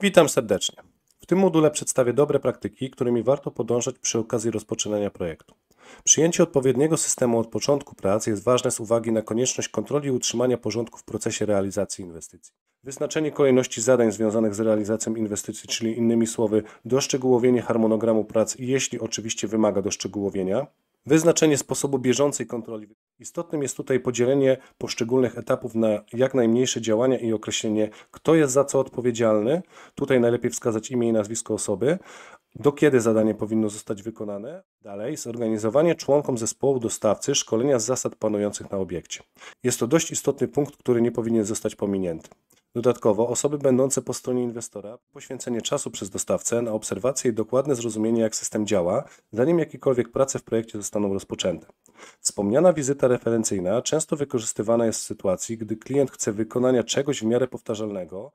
Witam serdecznie. W tym module przedstawię dobre praktyki, którymi warto podążać przy okazji rozpoczynania projektu. Przyjęcie odpowiedniego systemu od początku prac jest ważne z uwagi na konieczność kontroli i utrzymania porządku w procesie realizacji inwestycji. Wyznaczenie kolejności zadań związanych z realizacją inwestycji, czyli innymi słowy doszczegółowienie harmonogramu prac, jeśli oczywiście wymaga doszczegółowienia, wyznaczenie sposobu bieżącej kontroli Istotnym jest tutaj podzielenie poszczególnych etapów na jak najmniejsze działania i określenie, kto jest za co odpowiedzialny. Tutaj najlepiej wskazać imię i nazwisko osoby, do kiedy zadanie powinno zostać wykonane. Dalej, zorganizowanie członkom zespołu dostawcy szkolenia z zasad panujących na obiekcie. Jest to dość istotny punkt, który nie powinien zostać pominięty. Dodatkowo osoby będące po stronie inwestora, poświęcenie czasu przez dostawcę na obserwację i dokładne zrozumienie, jak system działa, zanim jakiekolwiek prace w projekcie zostaną rozpoczęte. Wspomniana wizyta referencyjna często wykorzystywana jest w sytuacji, gdy klient chce wykonania czegoś w miarę powtarzalnego.